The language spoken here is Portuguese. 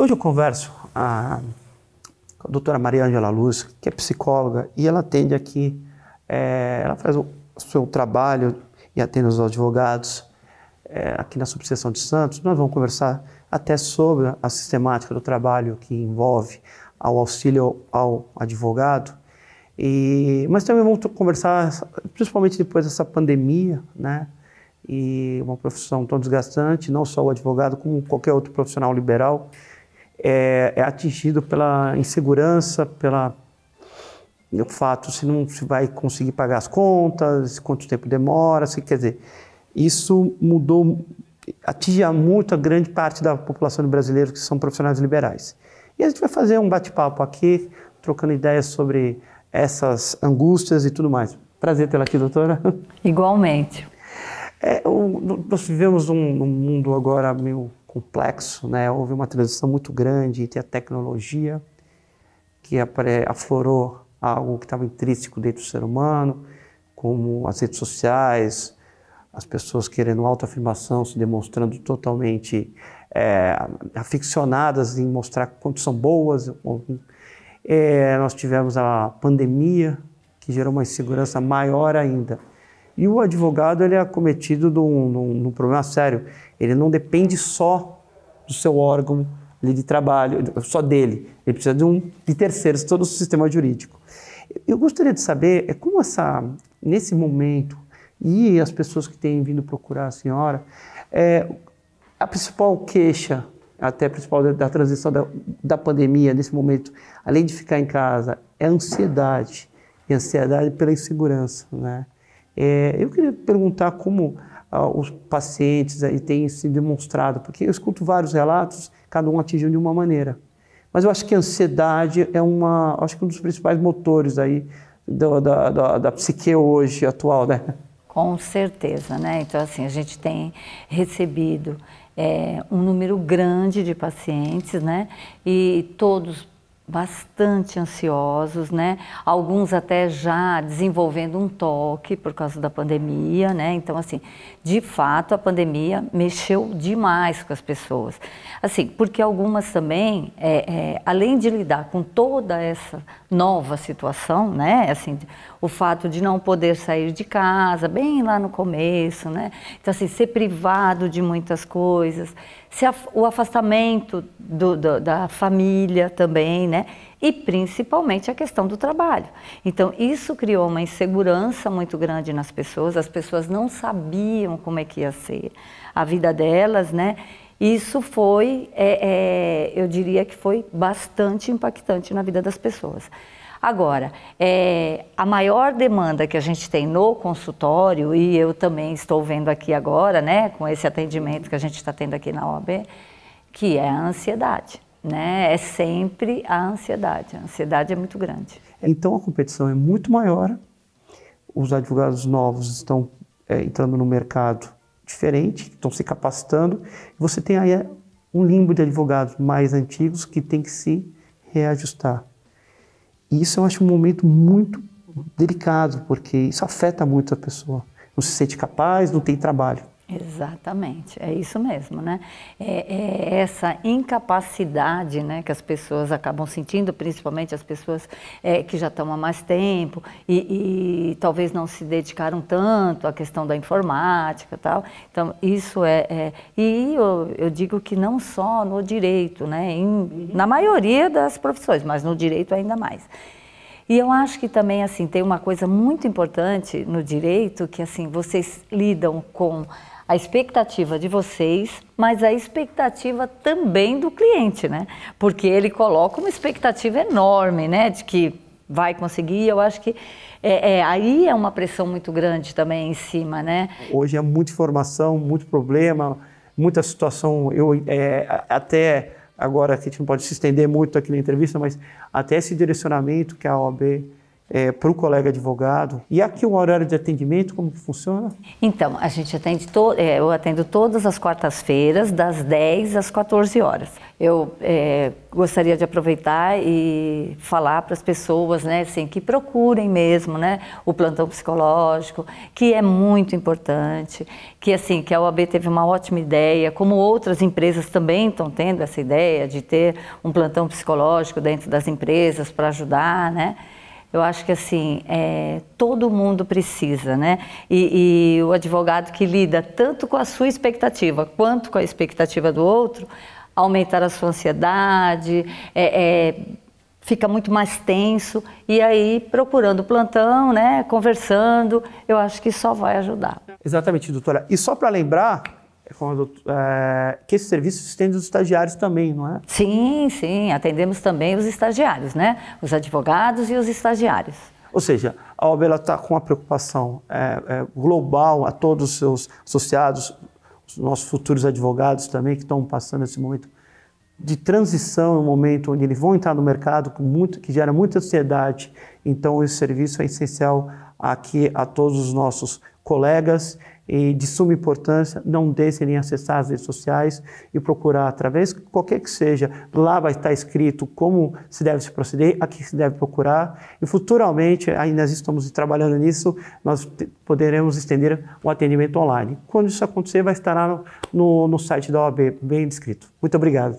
Hoje eu converso a, com a doutora Maria Angela Luz, que é psicóloga, e ela atende aqui, é, ela faz o seu trabalho e atende os advogados é, aqui na subseção de Santos. Nós vamos conversar até sobre a sistemática do trabalho que envolve ao auxílio ao advogado. E, mas também vamos conversar, principalmente depois dessa pandemia, né? E uma profissão tão desgastante, não só o advogado, como qualquer outro profissional liberal é, é atingido pela insegurança, pela o fato se não se vai conseguir pagar as contas, quanto tempo demora, se quer dizer, isso mudou, atinge muito a grande parte da população brasileira que são profissionais liberais. E a gente vai fazer um bate-papo aqui, trocando ideias sobre essas angústias e tudo mais. Prazer tê-la aqui, doutora. Igualmente. É, o, nós vivemos um, um mundo agora meio complexo, né? Houve uma transição muito grande entre a tecnologia que aflorou algo que estava intrínseco dentro do ser humano, como as redes sociais, as pessoas querendo autoafirmação, se demonstrando totalmente é, aficionadas em mostrar quanto são boas. É, nós tivemos a pandemia, que gerou uma insegurança maior ainda. E o advogado ele é acometido de um, de, um, de um, problema sério. Ele não depende só do seu órgão de trabalho, só dele. Ele precisa de, um, de terceiros, todo o sistema jurídico. Eu gostaria de saber é como essa, nesse momento, e as pessoas que têm vindo procurar a senhora, é, a principal queixa, até a principal da, da transição da, da, pandemia nesse momento, além de ficar em casa, é a ansiedade. E ansiedade pela insegurança, né? É, eu queria perguntar como ah, os pacientes aí têm se demonstrado, porque eu escuto vários relatos, cada um atingiu de uma maneira. Mas eu acho que a ansiedade é uma, acho que um dos principais motores aí do, da, da, da psique hoje atual, né? Com certeza, né? Então, assim, a gente tem recebido é, um número grande de pacientes, né? E todos bastante ansiosos, né? Alguns até já desenvolvendo um toque por causa da pandemia, né? Então assim, de fato a pandemia mexeu demais com as pessoas, assim, porque algumas também, é, é, além de lidar com toda essa nova situação, né? Assim, o fato de não poder sair de casa, bem lá no começo, né? Então, assim, ser privado de muitas coisas, se o afastamento do, do, da família também, né? E principalmente a questão do trabalho. Então, isso criou uma insegurança muito grande nas pessoas, as pessoas não sabiam como é que ia ser a vida delas, né? Isso foi, é, é, eu diria que foi bastante impactante na vida das pessoas. Agora, é, a maior demanda que a gente tem no consultório, e eu também estou vendo aqui agora, né, com esse atendimento que a gente está tendo aqui na OAB, que é a ansiedade. Né? É sempre a ansiedade. A ansiedade é muito grande. Então a competição é muito maior, os advogados novos estão é, entrando no mercado diferente, estão se capacitando. Você tem aí um limbo de advogados mais antigos que tem que se reajustar. E isso eu acho um momento muito delicado, porque isso afeta muito a pessoa. Não se sente capaz, não tem trabalho. Exatamente, é isso mesmo, né? É, é, essa incapacidade, né, que as pessoas acabam sentindo, principalmente as pessoas é, que já estão há mais tempo e, e, talvez não se dedicaram tanto à questão da informática, tal. Então isso é, é e eu, eu, digo que não só no direito, né, em, na maioria das profissões, mas no direito ainda mais. E eu acho que também assim tem uma coisa muito importante no direito que assim vocês lidam com a expectativa de vocês, mas a expectativa também do cliente, né? Porque ele coloca uma expectativa enorme, né? De que vai conseguir. Eu acho que é, é, aí é uma pressão muito grande também em cima, né? Hoje é muita informação, muito problema, muita situação. Eu é, até agora a gente não pode se estender muito aqui na entrevista, mas até esse direcionamento que a OAB é, para o colega advogado. E aqui o horário de atendimento, como que funciona? Então, a gente atende, to, é, eu atendo todas as quartas-feiras, das 10 às 14 horas. Eu é, gostaria de aproveitar e falar para as pessoas, né, assim, que procurem mesmo, né, o plantão psicológico, que é muito importante, que assim, que a OAB teve uma ótima ideia, como outras empresas também estão tendo essa ideia de ter um plantão psicológico dentro das empresas para ajudar, né, eu acho que assim, é, todo mundo precisa, né? E, e, o advogado que lida tanto com a sua expectativa quanto com a expectativa do outro, aumentar a sua ansiedade, é, é, fica muito mais tenso. E aí, procurando plantão, né? Conversando, eu acho que só vai ajudar. Exatamente, doutora. E só para lembrar, é, é, que esse serviço estende os estagiários também, não é? Sim, sim, atendemos também os estagiários, né? Os advogados e os estagiários. Ou seja, a OAB está com uma preocupação é, é, global a todos os seus associados, os nossos futuros advogados também que estão passando esse momento de transição, um momento onde eles vão entrar no mercado com muito, que gera muita ansiedade. Então, esse serviço é essencial aqui a todos os nossos colegas de suma importância, não deixem de acessar as redes sociais e procurar através, qualquer que seja, lá vai estar escrito como se deve se proceder, a que se deve procurar e futuramente, ainda estamos trabalhando nisso, nós poderemos estender o atendimento online. Quando isso acontecer, vai estar lá no, no, no site da OAB, bem descrito. Muito obrigado.